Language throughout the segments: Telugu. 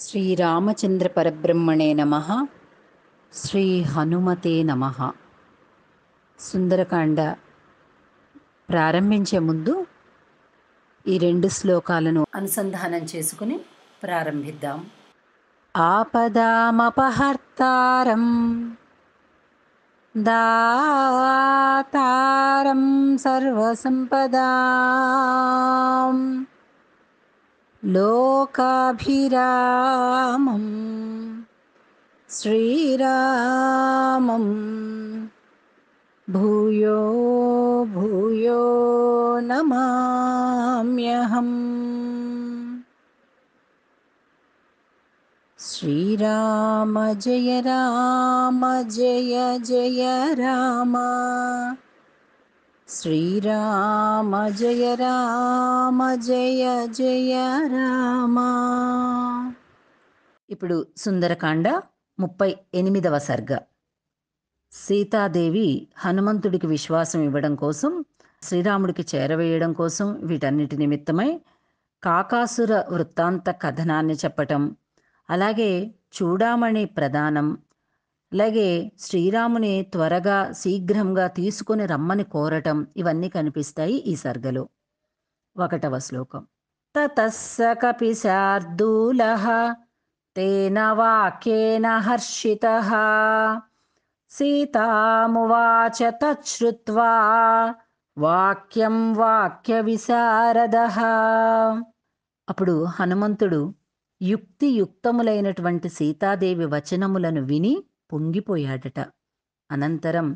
శ్రీరామచంద్ర పరబ్రహ్మణే నమ శ్రీ హనుమతే నమ సుందరకాండ ప్రారంభించే ముందు ఈ రెండు శ్లోకాలను అనుసంధానం చేసుకుని ప్రారంభిద్దాం ఆపదామపహర్తారం దాతారం సర్వసంపదా लोकाभिरामं श्रीरामं भूयो भूयो नमाम्यहम् श्रीराम जय राम जय जय राम శ్రీరామ జయ రామ జయ జయ రామ ఇప్పుడు సుందరకాండ ముప్పై ఎనిమిదవ సర్గ సీతాదేవి హనుమంతుడికి విశ్వాసం ఇవ్వడం కోసం శ్రీరాముడికి చేరవేయడం కోసం వీటన్నిటి నిమిత్తమై కాకాసుర వృత్తాంత కథనాన్ని చెప్పటం అలాగే చూడామణి ప్రధానం అలాగే శ్రీరాముని త్వరగా శీఘ్రంగా తీసుకుని రమ్మని కోరటం ఇవన్నీ కనిపిస్తాయి ఈ సర్గలో ఒకటవ శ్లోకం తతస్స తేన వాక్యేన హర్షిత సీతామువాచ తచ్చుత్వా వాక్యం వాక్య విశారద అప్పుడు హనుమంతుడు యుక్తియుక్తములైనటువంటి సీతాదేవి వచనములను విని పొంగిపోయాడట అనంతరం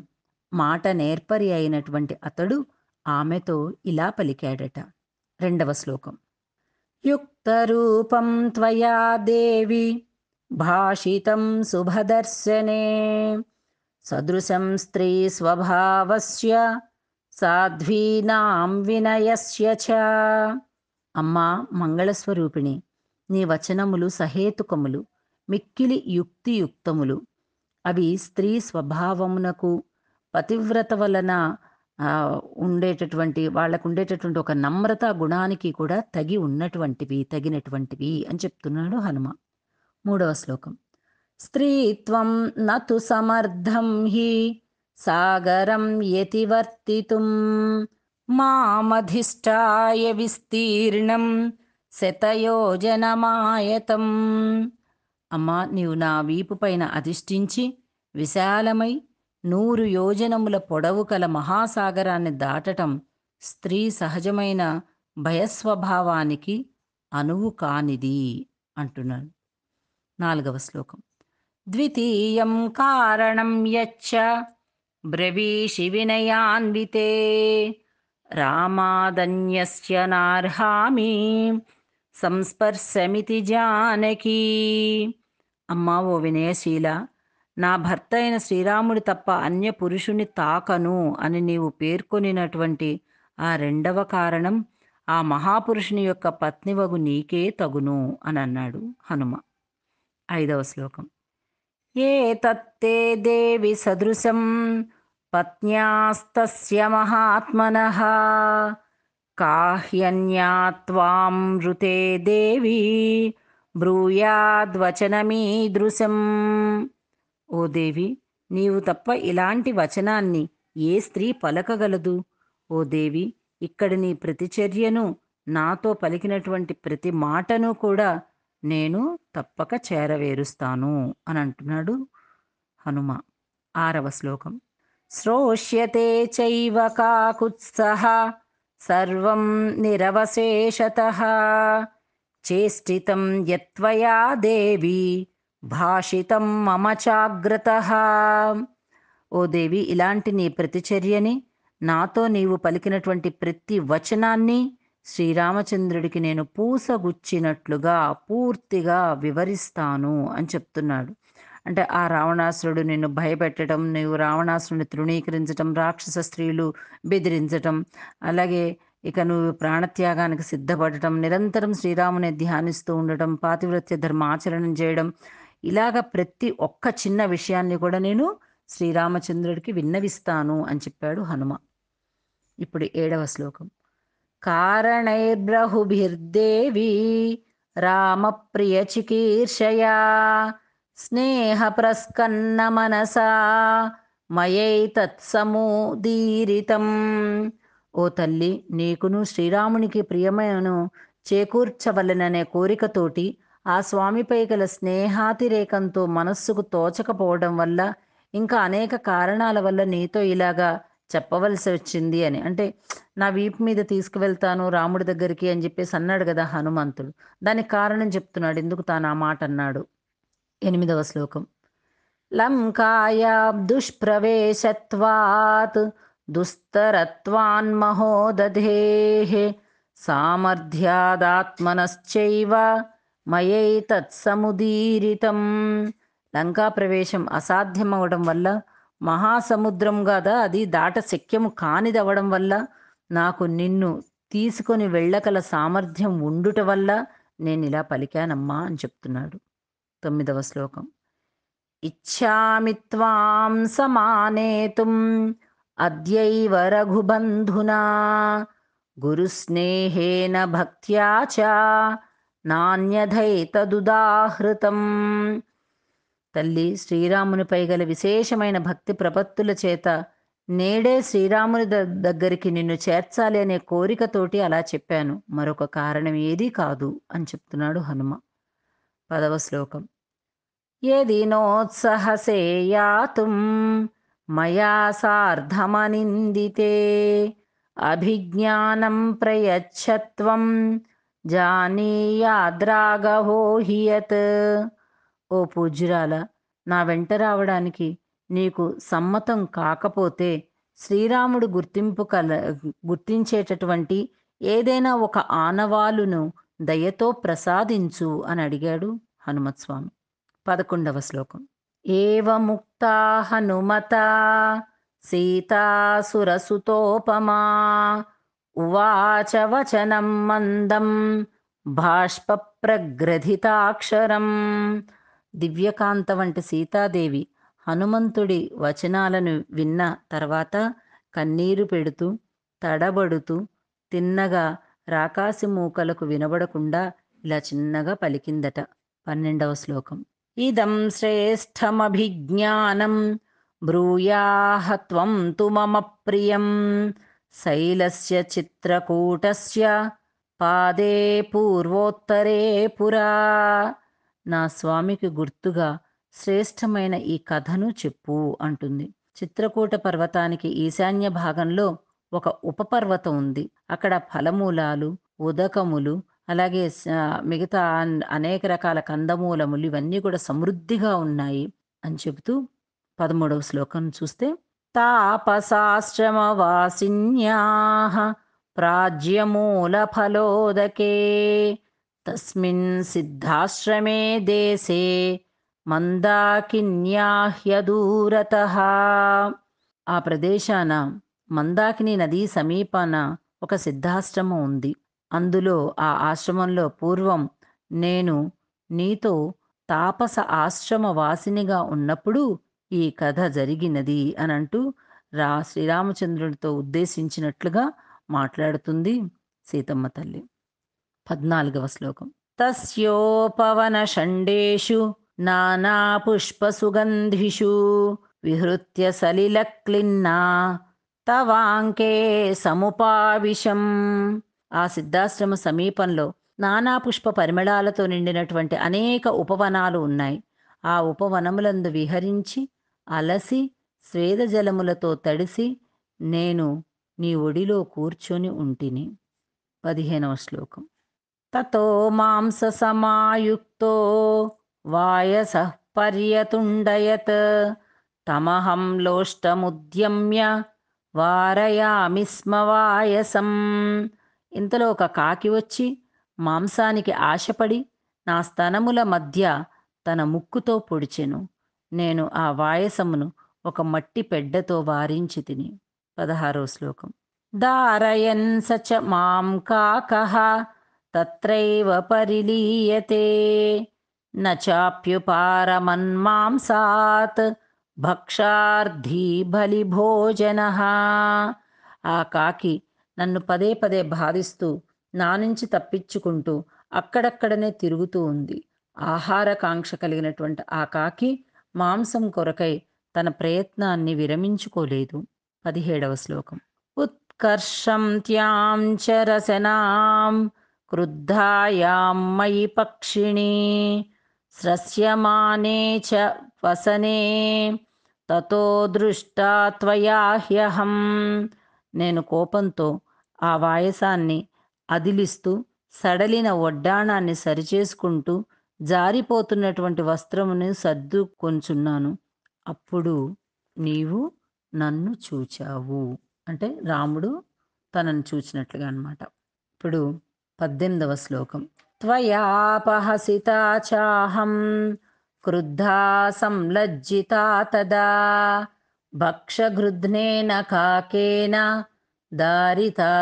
మాట నేర్పరి అయినటువంటి అతడు ఆమెతో ఇలా పలికాడట రెండవ శ్లోకం యుక్తరూపం త్వయా దేవి భాషితం శుభదర్శనే సదృశం స్త్రీ స్వభావస్య సాధ్వీనాం వినయస్య చ అమ్మా మంగళస్వరూపిణి నీ వచనములు సహేతుకములు మిక్కిలి యుక్తియుక్తములు అవి స్త్రీ స్వభావమునకు పతివ్రత వలన ఉండేటటువంటి వాళ్ళకు ఉండేటటువంటి ఒక నమ్రత గుణానికి కూడా తగి ఉన్నటువంటివి తగినటువంటివి అని చెప్తున్నాడు హనుమ మూడవ శ్లోకం స్త్రీత్వం నతు సమర్థం హి సాగరం యతివర్తితుం మామధిష్టాయ విస్తీర్ణం శతయోజనమాయతం అమ్మా నీవు నా వీపు పైన అధిష్ఠించి విశాలమై నూరు యోజనముల పొడవు కల మహాసాగరాన్ని దాటటం స్త్రీ సహజమైన భయస్వభావానికి అనువు కానిది అంటున్నాడు నాలుగవ శ్లోకం ద్వితీయం కారణం యచ్చ బ్రవీషి వినయాన్వితే రామాదన్యస్య నార్హామి సంస్పర్శమితి జానకీ అమ్మా ఓ వినయశీల నా భర్త అయిన శ్రీరాముడు తప్ప అన్య పురుషుని తాకను అని నీవు పేర్కొనినటువంటి ఆ రెండవ కారణం ఆ మహాపురుషుని యొక్క పత్నివగు నీకే తగును అని అన్నాడు హనుమ ఐదవ శ్లోకం ఏ తత్తే దేవి సదృశం పత్న్యాస్తస్య మహాత్మన కాహ్యన్యా త్వాం రుతే దేవి బ్రూయాద్వచనమీదృశం ఓ దేవి నీవు తప్ప ఇలాంటి వచనాన్ని ఏ స్త్రీ పలకగలదు ఓ దేవి ఇక్కడి నీ ప్రతిచర్యను నాతో పలికినటువంటి ప్రతి మాటను కూడా నేను తప్పక చేరవేరుస్తాను అని అంటున్నాడు హనుమ ఆరవ శ్లోకం శ్రోష్యతే చైవ కాకుత్సహ సర్వం నిరవశేషత చేష్టితం యత్వయా దేవి భాషితం మమ చాగ్రత ఓ దేవి ఇలాంటి నీ ప్రతిచర్యని నాతో నీవు పలికినటువంటి ప్రతి వచనాన్ని శ్రీరామచంద్రుడికి నేను పూసగుచ్చినట్లుగా పూర్తిగా వివరిస్తాను అని చెప్తున్నాడు అంటే ఆ రావణాసురుడు నిన్ను భయపెట్టడం నువ్వు రావణాసురుడిని తృణీకరించడం రాక్షస స్త్రీలు బెదిరించడం అలాగే ఇక నువ్వు ప్రాణత్యాగానికి సిద్ధపడటం నిరంతరం శ్రీరాముని ధ్యానిస్తూ ఉండటం పాతివ్రత్య ధర్మ చేయడం ఇలాగ ప్రతి ఒక్క చిన్న విషయాన్ని కూడా నేను శ్రీరామచంద్రుడికి విన్నవిస్తాను అని చెప్పాడు హనుమ ఇప్పుడు ఏడవ శ్లోకం కారణైర్బ్రహుభిర్దేవి రామప్రియ చికీర్షయా స్నేహ ప్రస్కన్న మనసా మయై తత్సమూదీరితం ఓ తల్లి నీకును శ్రీరామునికి ప్రియమను చేకూర్చవలెననే కోరికతోటి ఆ స్వామిపై గల స్నేహాతిరేకంతో మనస్సుకు తోచకపోవడం వల్ల ఇంకా అనేక కారణాల వల్ల నీతో ఇలాగా చెప్పవలసి వచ్చింది అని అంటే నా వీపు మీద తీసుకువెళ్తాను రాముడి దగ్గరికి అని చెప్పేసి అన్నాడు కదా హనుమంతుడు దానికి కారణం చెప్తున్నాడు ఎందుకు తాను ఆ మాట అన్నాడు ఎనిమిదవ శ్లోకం లంకాయా దుష్ప్రవేశత్వాత్ दुस्तरत्वान्महोदधेः సామర్థ్యాదాత్మనశ్చైవ మయై తత్సముదీరితం లంకా ప్రవేశం అవడం వల్ల మహాసముద్రం కాదా అది దాట శక్యము కానిదవడం వల్ల నాకు నిన్ను తీసుకొని వెళ్ళకల సామర్థ్యం ఉండుట వల్ల నేను ఇలా పలికానమ్మా అని చెప్తున్నాడు తొమ్మిదవ శ్లోకం ఇచ్చామి సమానేతుం అద్యైవ రఘుబంధునా గురుస్నేహేన భక్త్యా చ నాణ్యథైతదుదాహృతం తల్లి శ్రీరామునిపై గల విశేషమైన భక్తి ప్రపత్తుల చేత నేడే శ్రీరాముని దగ్గరికి నిన్ను చేర్చాలి అనే కోరికతోటి అలా చెప్పాను మరొక కారణం ఏదీ కాదు అని చెప్తున్నాడు హనుమ పదవ శ్లోకం ఏది నోత్సహసేయాతుం యాతుం మయా సార్ధమనిందితే అభిజ్ఞానం ప్రయచ్చత్వం జానీయాద్రాగహోహియత్ ఓ పూజ్యురాల నా వెంట రావడానికి నీకు సమ్మతం కాకపోతే శ్రీరాముడు గుర్తింపు కల గుర్తించేటటువంటి ఏదైనా ఒక ఆనవాలును దయతో ప్రసాదించు అని అడిగాడు హనుమత్స్వామి పదకొండవ శ్లోకం ఏవముక్తా హనుమత సీతాసురసుతోపమా ఉవాచ వచనం మందం బాష్పప్రగ్రథితాక్షరం దివ్యకాంత వంటి సీతాదేవి హనుమంతుడి వచనాలను విన్న తర్వాత కన్నీరు పెడుతూ తడబడుతూ తిన్నగా రాకాసి మూకలకు వినబడకుండా ఇలా చిన్నగా పలికిందట పన్నెండవ శ్లోకం ఇదం శ్రేష్టమభిజ్ఞానం బ్రూయాహ త్వం తు మమ ప్రియం శైలస్య చిత్రకూటస్య పాదే పూర్వోత్తరే పురా నా స్వామికి గుర్తుగా శ్రేష్టమైన ఈ కథను చెప్పు అంటుంది చిత్రకూట పర్వతానికి ఈశాన్య భాగంలో ఒక ఉపపర్వతం ఉంది అక్కడ ఫలమూలాలు ఉదకములు అలాగే మిగతా అనేక రకాల కందమూలములు ఇవన్నీ కూడా సమృద్ధిగా ఉన్నాయి అని చెబుతూ పదమూడవ శ్లోకం చూస్తే తాపసాశ్రమవాసిన్యా ఫలోదకే తస్మిన్ సిద్ధాశ్రమే దేశే మందాకిన్యాహ్య దూరత ఆ ప్రదేశాన మందాకిని నదీ సమీపాన ఒక సిద్ధాశ్రమం ఉంది అందులో ఆ ఆశ్రమంలో పూర్వం నేను నీతో తాపస ఆశ్రమ వాసినిగా ఉన్నప్పుడు ఈ కథ జరిగినది అని అంటూ రా శ్రీరామచంద్రుడితో ఉద్దేశించినట్లుగా మాట్లాడుతుంది సీతమ్మ తల్లి పద్నాలుగవ శ్లోకం తస్యోపవన షండేషు నానా పుష్ప సుగంధిషు విహృత్య సలిలక్లిన్నా తవాంకే సముపావిశం ఆ సిద్ధాశ్రమ సమీపంలో నానా పుష్ప పరిమళాలతో నిండినటువంటి అనేక ఉపవనాలు ఉన్నాయి ఆ ఉపవనములందు విహరించి అలసి స్వేదజలములతో తడిసి నేను నీ ఒడిలో కూర్చొని ఉంటిని పదిహేనవ శ్లోకం తతో మాంస సమాయుక్తో వాయస పర్యతుండయత్ తమహం లోష్టముద్యమ్య వారయామి స్మ వాయసం ఇంతలో ఒక కాకి వచ్చి మాంసానికి ఆశపడి నా స్తనముల మధ్య తన ముక్కుతో పొడిచెను నేను ఆ వాయసమును ఒక మట్టి పెడ్డతో వారించి తిని పదహారో శ్లోకం దారయన్ సచ మాం కాక తత్రైవ పరిలీయతే నాప్యుపారమన్మాంసాత్ భక్షార్థీ బలిభోజన ఆ కాకి నన్ను పదే పదే బాధిస్తూ నా నుంచి తప్పించుకుంటూ అక్కడక్కడనే తిరుగుతూ ఉంది కాంక్ష కలిగినటువంటి ఆ కాకి మాంసం కొరకై తన ప్రయత్నాన్ని విరమించుకోలేదు పదిహేడవ శ్లోకం ఉత్కర్షం త్యాం చరసనాం క్రుద్ధాయాం మయి పక్షిణి స్రస్యమానే చ వసనే తతో దృష్టా త్వయా హ్యహం నేను కోపంతో ఆ వాయసాన్ని అదిలిస్తూ సడలిన వడ్డాణాన్ని సరిచేసుకుంటూ జారిపోతున్నటువంటి వస్త్రమును సర్దుకొంచున్నాను అప్పుడు నీవు నన్ను చూచావు అంటే రాముడు తనను చూచినట్లుగా అనమాట ఇప్పుడు పద్దెనిమిదవ శ్లోకం త్వయాపహసితా చాహం క్రుద్ధా సంలజ్జితా తదా భక్షగృధ్నేన కాకేన దారితా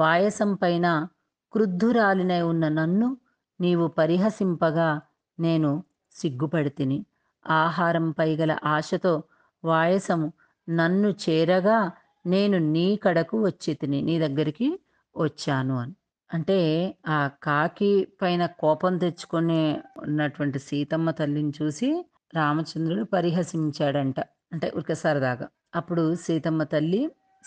వాయసం పైన క్రుద్ధురాలినై ఉన్న నన్ను నీవు పరిహసింపగా నేను సిగ్గుపడితిని ఆహారంపై గల ఆశతో వాయసము నన్ను చేరగా నేను నీ కడకు వచ్చి తిని నీ దగ్గరికి వచ్చాను అని అంటే ఆ కాకి పైన కోపం తెచ్చుకునే ఉన్నటువంటి సీతమ్మ తల్లిని చూసి రామచంద్రుడు పరిహసించాడంట అంటే ఉరిక సరదాగా అప్పుడు సీతమ్మ తల్లి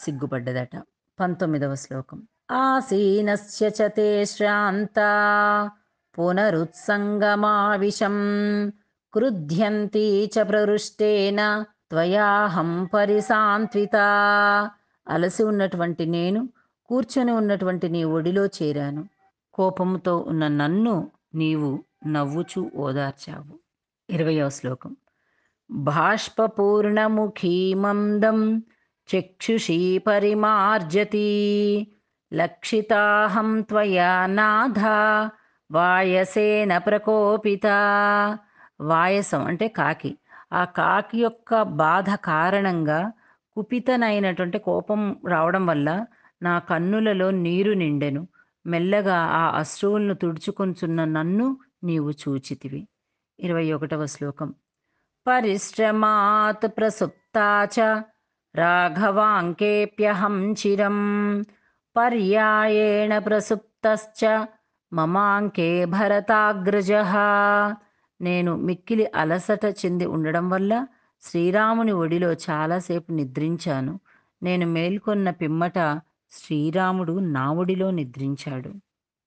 సిగ్గుపడ్డదట పంతొమ్మిదవ శ్లోకం ఆసీనస్య శ్రాంత పునరుత్సంగమావిషం క్రుధ్యంతి చ ప్రవృష్టేన త్వయాహం పరిసాంత్విత అలసి ఉన్నటువంటి నేను కూర్చొని ఉన్నటువంటి నీ ఒడిలో చేరాను కోపంతో ఉన్న నన్ను నీవు నవ్వుచూ ఓదార్చావు ఇరవయో శ్లోకం మందం చక్షుషీ పరిమార్జతి లక్షితాహం త్వయా నాథ వాయసేన ప్రకోపిత వాయసం అంటే కాకి ఆ కాకి యొక్క బాధ కారణంగా కుపితనైనటువంటి కోపం రావడం వల్ల నా కన్నులలో నీరు నిండెను మెల్లగా ఆ అశ్రువులను తుడుచుకొంచున్న నన్ను నీవు చూచితివి ఇరవై ఒకటవ శ్లోకం పరిశ్రమాత్ ప్రసుప్తా చ రాఘవాంకేప్యహం చిరం పర్యాయేణ ప్రసుప్తశ్చ మమాంకే భరతాగ్రజ నేను మిక్కిలి అలసట చెంది ఉండడం వల్ల శ్రీరాముని ఒడిలో చాలాసేపు నిద్రించాను నేను మేల్కొన్న పిమ్మట శ్రీరాముడు నా ఒడిలో నిద్రించాడు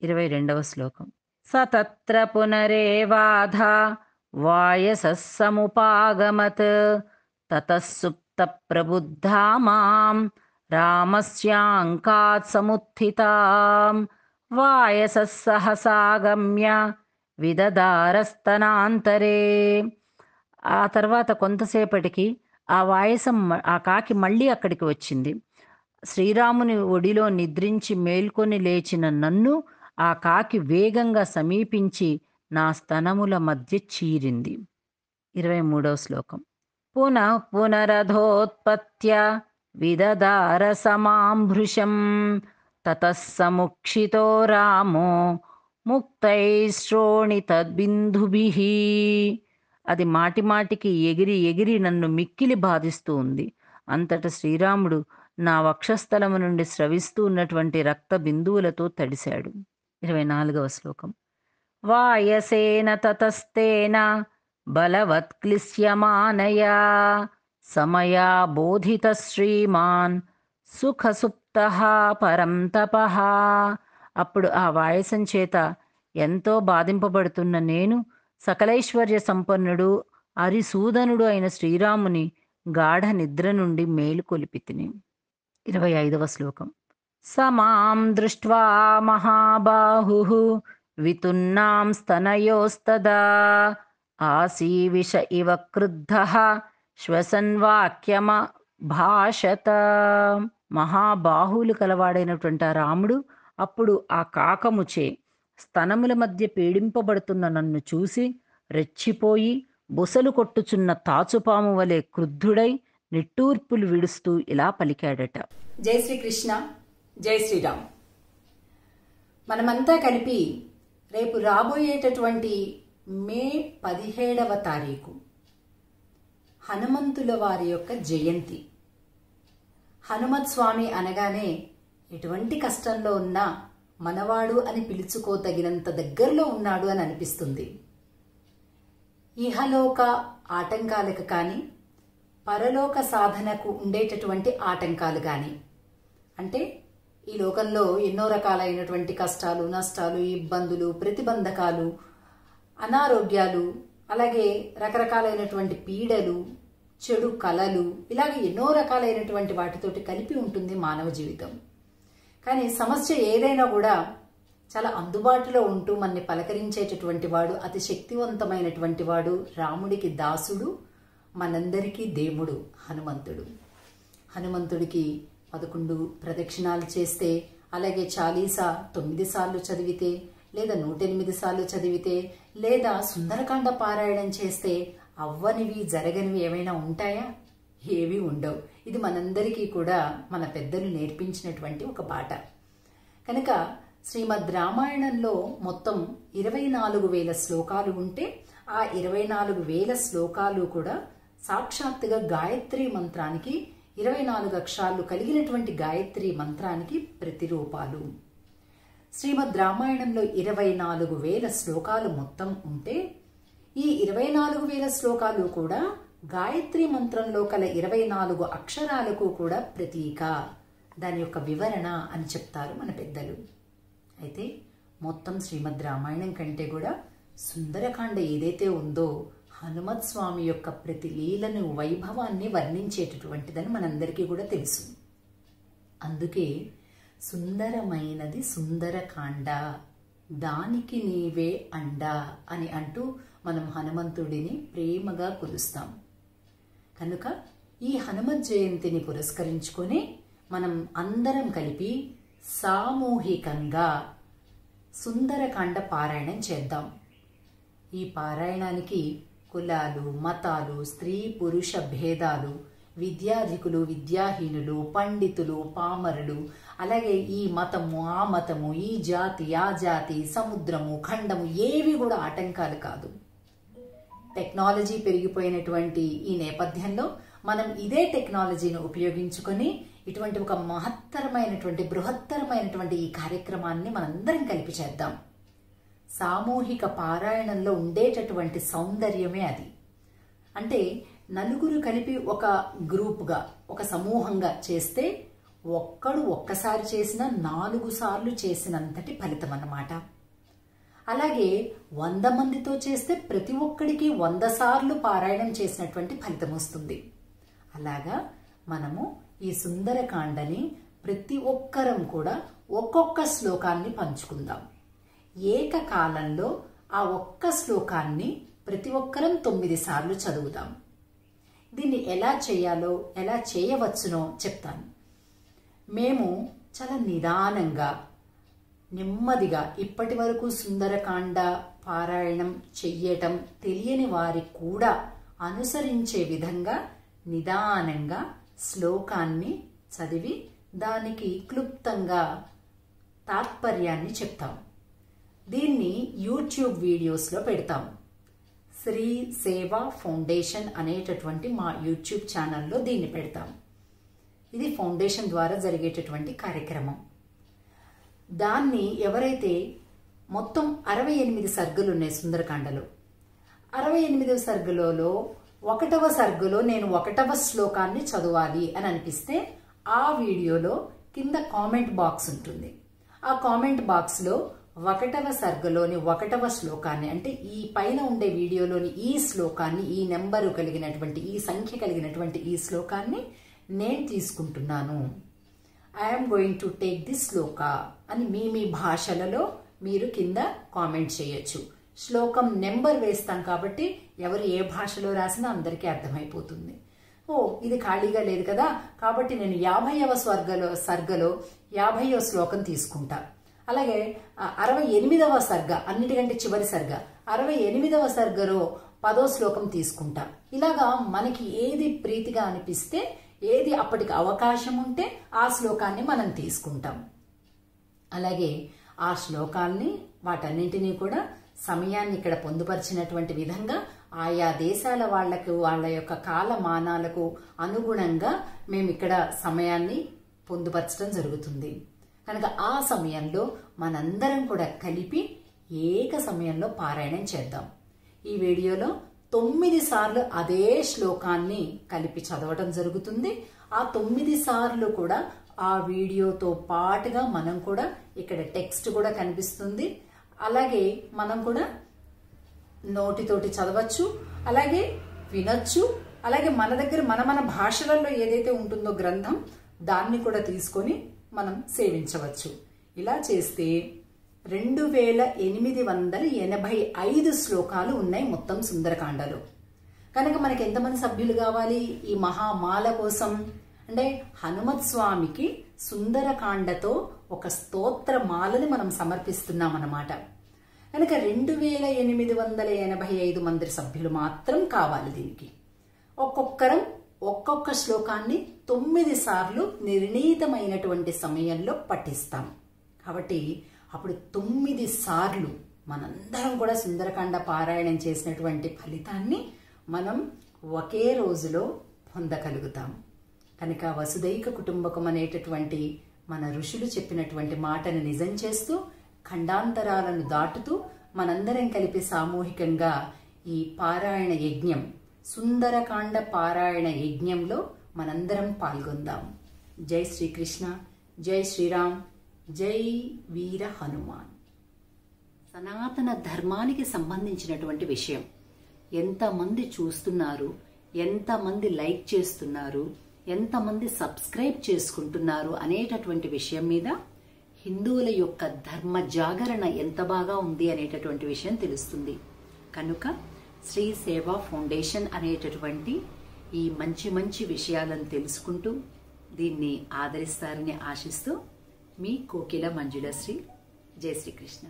ఇరవై రెండవ శ్లోకం స तत्र పునరేవాధ वायसः తతసుప్త ततः सुप्तप्रबुद्धा मां रामस्याङ्कात् వాయస సహసాగమ్య విదదారస్తనాంతరే ఆ తర్వాత కొంతసేపటికి ఆ వాయసం ఆ కాకి మళ్ళీ అక్కడికి వచ్చింది శ్రీరాముని ఒడిలో నిద్రించి మేల్కొని లేచిన నన్ను ఆ కాకి వేగంగా సమీపించి నా స్తనముల మధ్య చీరింది ఇరవై మూడవ శ్లోకం పునః పునరధోత్పత్య విదదార సమాంభృశం తతస్సముక్షితో రామో ముక్తై శ్రోణి తద్బిందుభి అది మాటిమాటికి ఎగిరి ఎగిరి నన్ను మిక్కిలి బాధిస్తూ ఉంది అంతట శ్రీరాముడు నా వక్షస్థలము నుండి స్రవిస్తూ ఉన్నటువంటి రక్త బిందువులతో తడిశాడు ఇరవై నాలుగవ శ్లోకం వాయసేన తతస్తేన బలవత్క్లిశ్యమానయా సమయా బోధిత శ్రీమాన్ సుఖసుప్త పరం తప అప్పుడు ఆ వాయసం చేత ఎంతో బాధింపబడుతున్న నేను సకలైశ్వర్య సంపన్నుడు అరిసూదనుడు అయిన శ్రీరాముని గాఢ నిద్ర నుండి మేలుకొలిపితిని ఇరవై ఐదవ శ్లోకం स వితున్నాం స్తనయోస్తదా महाबाहुः విష ఇవ క్రుద్ధ శ్వసన్ వాక్యమ భాషత మహాబాహువులు కలవాడైనటువంటి ఆ రాముడు అప్పుడు ఆ కాకముచే స్తనముల మధ్య పీడింపబడుతున్న నన్ను చూసి రెచ్చిపోయి బుసలు కొట్టుచున్న తాచుపాము వలె క్రుద్ధుడై నిట్టూర్పులు విడుస్తూ ఇలా పలికాడట జై శ్రీకృష్ణ జై శ్రీరామ్ మనమంతా కలిపి రేపు రాబోయేటటువంటి మే పదిహేడవ తారీఖు హనుమంతుల వారి యొక్క జయంతి హనుమత్ స్వామి అనగానే ఎటువంటి కష్టంలో ఉన్నా మనవాడు అని తగినంత దగ్గరలో ఉన్నాడు అని అనిపిస్తుంది ఇహలోక ఆటంకాలకు కానీ పరలోక సాధనకు ఉండేటటువంటి ఆటంకాలు కానీ అంటే ఈ లోకంలో ఎన్నో రకాలైనటువంటి కష్టాలు నష్టాలు ఇబ్బందులు ప్రతిబంధకాలు అనారోగ్యాలు అలాగే రకరకాలైనటువంటి పీడలు చెడు కళలు ఇలాగ ఎన్నో రకాలైనటువంటి వాటితోటి కలిపి ఉంటుంది మానవ జీవితం కానీ సమస్య ఏదైనా కూడా చాలా అందుబాటులో ఉంటూ మనని పలకరించేటటువంటి వాడు అతి శక్తివంతమైనటువంటి వాడు రాముడికి దాసుడు మనందరికీ దేవుడు హనుమంతుడు హనుమంతుడికి పదకొండు ప్రదక్షిణాలు చేస్తే అలాగే చాలీసా తొమ్మిది సార్లు చదివితే లేదా నూటెనిమిది సార్లు చదివితే లేదా సుందరకాండ పారాయణం చేస్తే అవ్వనివి జరగనివి ఏమైనా ఉంటాయా ఏవి ఉండవు ఇది మనందరికీ కూడా మన పెద్దలు నేర్పించినటువంటి ఒక పాట కనుక శ్రీమద్ రామాయణంలో మొత్తం ఇరవై నాలుగు వేల శ్లోకాలు ఉంటే ఆ ఇరవై నాలుగు వేల శ్లోకాలు కూడా సాక్షాత్తుగా గాయత్రి మంత్రానికి ఇరవై నాలుగు అక్షరాలు కలిగినటువంటి గాయత్రి మంత్రానికి ప్రతిరూపాలు శ్రీమద్ రామాయణంలో ఇరవై నాలుగు వేల శ్లోకాలు మొత్తం ఉంటే ఈ ఇరవై నాలుగు వేల శ్లోకాలు కూడా గాయత్రి మంత్రంలో కల ఇరవై నాలుగు అక్షరాలకు కూడా ప్రతీక దాని యొక్క వివరణ అని చెప్తారు మన పెద్దలు అయితే మొత్తం శ్రీమద్ రామాయణం కంటే కూడా సుందరకాండ ఏదైతే ఉందో హనుమత్ స్వామి యొక్క ప్రతి లీలను వైభవాన్ని వర్ణించేటటువంటిదని మనందరికీ కూడా తెలుసు అందుకే సుందరమైనది సుందరకాండ దానికి నీవే అండా అని అంటూ మనం హనుమంతుడిని ప్రేమగా కొలుస్తాం కనుక ఈ హనుమత్ జయంతిని పురస్కరించుకొని మనం అందరం కలిపి సామూహికంగా సుందరకాండ పారాయణం చేద్దాం ఈ పారాయణానికి కులాలు మతాలు స్త్రీ పురుష భేదాలు విద్యాధికులు విద్యాహీనులు పండితులు పామరులు అలాగే ఈ మతము ఆ మతము ఈ జాతి ఆ జాతి సముద్రము ఖండము ఏవి కూడా ఆటంకాలు కాదు టెక్నాలజీ పెరిగిపోయినటువంటి ఈ నేపథ్యంలో మనం ఇదే టెక్నాలజీని ఉపయోగించుకొని ఇటువంటి ఒక మహత్తరమైనటువంటి బృహత్తరమైనటువంటి ఈ కార్యక్రమాన్ని మనందరం కలిపి చేద్దాం సామూహిక పారాయణంలో ఉండేటటువంటి సౌందర్యమే అది అంటే నలుగురు కలిపి ఒక గ్రూప్గా ఒక సమూహంగా చేస్తే ఒక్కడు ఒక్కసారి చేసిన నాలుగు సార్లు చేసినంతటి ఫలితం అన్నమాట అలాగే వంద మందితో చేస్తే ప్రతి ఒక్కడికి వంద సార్లు పారాయణం చేసినటువంటి ఫలితం వస్తుంది అలాగా మనము ఈ సుందరకాండని ప్రతి ఒక్కరం కూడా ఒక్కొక్క శ్లోకాన్ని పంచుకుందాం ఏకకాలంలో ఆ ఒక్క శ్లోకాన్ని ప్రతి ఒక్కరం తొమ్మిది సార్లు చదువుదాం దీన్ని ఎలా చేయాలో ఎలా చేయవచ్చునో చెప్తాను మేము చాలా నిదానంగా నెమ్మదిగా ఇప్పటి వరకు సుందరకాండ పారాయణం చెయ్యటం తెలియని వారి కూడా అనుసరించే విధంగా నిదానంగా శ్లోకాన్ని చదివి దానికి క్లుప్తంగా తాత్పర్యాన్ని చెప్తాం దీన్ని యూట్యూబ్ వీడియోస్లో పెడతాం శ్రీ సేవా ఫౌండేషన్ అనేటటువంటి మా యూట్యూబ్ ఛానల్లో దీన్ని పెడతాం ఇది ఫౌండేషన్ ద్వారా జరిగేటటువంటి కార్యక్రమం దాన్ని ఎవరైతే మొత్తం అరవై ఎనిమిది సర్గులు ఉన్నాయి సుందరకాండలో అరవై ఎనిమిదవ సర్గులలో ఒకటవ సర్గులో నేను ఒకటవ శ్లోకాన్ని చదవాలి అని అనిపిస్తే ఆ వీడియోలో కింద కామెంట్ బాక్స్ ఉంటుంది ఆ కామెంట్ బాక్స్లో ఒకటవ సర్గలోని ఒకటవ శ్లోకాన్ని అంటే ఈ పైన ఉండే వీడియోలోని ఈ శ్లోకాన్ని ఈ నెంబరు కలిగినటువంటి ఈ సంఖ్య కలిగినటువంటి ఈ శ్లోకాన్ని నేను తీసుకుంటున్నాను I'm going to take this shloka అని మీ మీ భాషలలో మీరు కింద కామెంట్ చేయొచ్చు శ్లోకం నెంబర్ వేస్తాం కాబట్టి ఎవరు ఏ భాషలో రాసినా అందరికీ అర్థమైపోతుంది ఓ ఇది ఖాళీగా లేదు కదా కాబట్టి నేను యాభైవ స్వర్గలో సర్గలో యాభైవ శ్లోకం తీసుకుంటాను అలాగే అరవై ఎనిమిదవ సర్గ అన్నిటికంటే చివరి సర్గ అరవై ఎనిమిదవ సర్గలో పదో శ్లోకం తీసుకుంటాం ఇలాగా మనకి ఏది ప్రీతిగా అనిపిస్తే ఏది అప్పటికి అవకాశం ఉంటే ఆ శ్లోకాన్ని మనం తీసుకుంటాం అలాగే ఆ శ్లోకాల్ని వాటన్నింటినీ కూడా సమయాన్ని ఇక్కడ పొందుపరిచినటువంటి విధంగా ఆయా దేశాల వాళ్లకు వాళ్ళ యొక్క కాలమానాలకు అనుగుణంగా మేము ఇక్కడ సమయాన్ని పొందుపరచడం జరుగుతుంది కనుక ఆ సమయంలో మనందరం కూడా కలిపి ఏక సమయంలో పారాయణం చేద్దాం ఈ వీడియోలో తొమ్మిది సార్లు అదే శ్లోకాన్ని కలిపి చదవటం జరుగుతుంది ఆ తొమ్మిది సార్లు కూడా ఆ వీడియోతో పాటుగా మనం కూడా ఇక్కడ టెక్స్ట్ కూడా కనిపిస్తుంది అలాగే మనం కూడా నోటితోటి చదవచ్చు అలాగే వినొచ్చు అలాగే మన దగ్గర మన మన భాషలలో ఏదైతే ఉంటుందో గ్రంథం దాన్ని కూడా తీసుకొని మనం సేవించవచ్చు ఇలా చేస్తే రెండు వేల ఎనిమిది వందల ఎనభై ఐదు శ్లోకాలు ఉన్నాయి మొత్తం సుందరకాండలో కనుక మనకి ఎంతమంది సభ్యులు కావాలి ఈ మహామాల కోసం అంటే హనుమత్ స్వామికి సుందరకాండతో ఒక స్తోత్ర మాలని మనం సమర్పిస్తున్నాం అన్నమాట కనుక రెండు వేల ఎనిమిది వందల ఎనభై ఐదు మంది సభ్యులు మాత్రం కావాలి దీనికి ఒక్కొక్కరం ఒక్కొక్క శ్లోకాన్ని తొమ్మిది సార్లు నిర్ణీతమైనటువంటి సమయంలో పఠిస్తాం కాబట్టి అప్పుడు తొమ్మిది సార్లు మనందరం కూడా సుందరకాండ పారాయణం చేసినటువంటి ఫలితాన్ని మనం ఒకే రోజులో పొందగలుగుతాం కనుక వసుదైక కుటుంబకం అనేటటువంటి మన ఋషులు చెప్పినటువంటి మాటను నిజం చేస్తూ ఖండాంతరాలను దాటుతూ మనందరం కలిపి సామూహికంగా ఈ పారాయణ యజ్ఞం సుందరకాండ పారాయణ యజ్ఞంలో మనందరం పాల్గొందాం జై శ్రీకృష్ణ జై శ్రీరామ్ జై వీర హనుమాన్ సనాతన ధర్మానికి సంబంధించినటువంటి విషయం ఎంతమంది చూస్తున్నారు ఎంతమంది లైక్ చేస్తున్నారు ఎంతమంది సబ్స్క్రైబ్ చేసుకుంటున్నారు అనేటటువంటి విషయం మీద హిందువుల యొక్క ధర్మ జాగరణ ఎంత బాగా ఉంది అనేటటువంటి విషయం తెలుస్తుంది కనుక శ్రీ సేవా ఫౌండేషన్ అనేటటువంటి ఈ మంచి మంచి విషయాలను తెలుసుకుంటూ దీన్ని ఆదరిస్తారని ఆశిస్తూ మీ కోకిల మంజుల శ్రీ జయ శ్రీకృష్ణ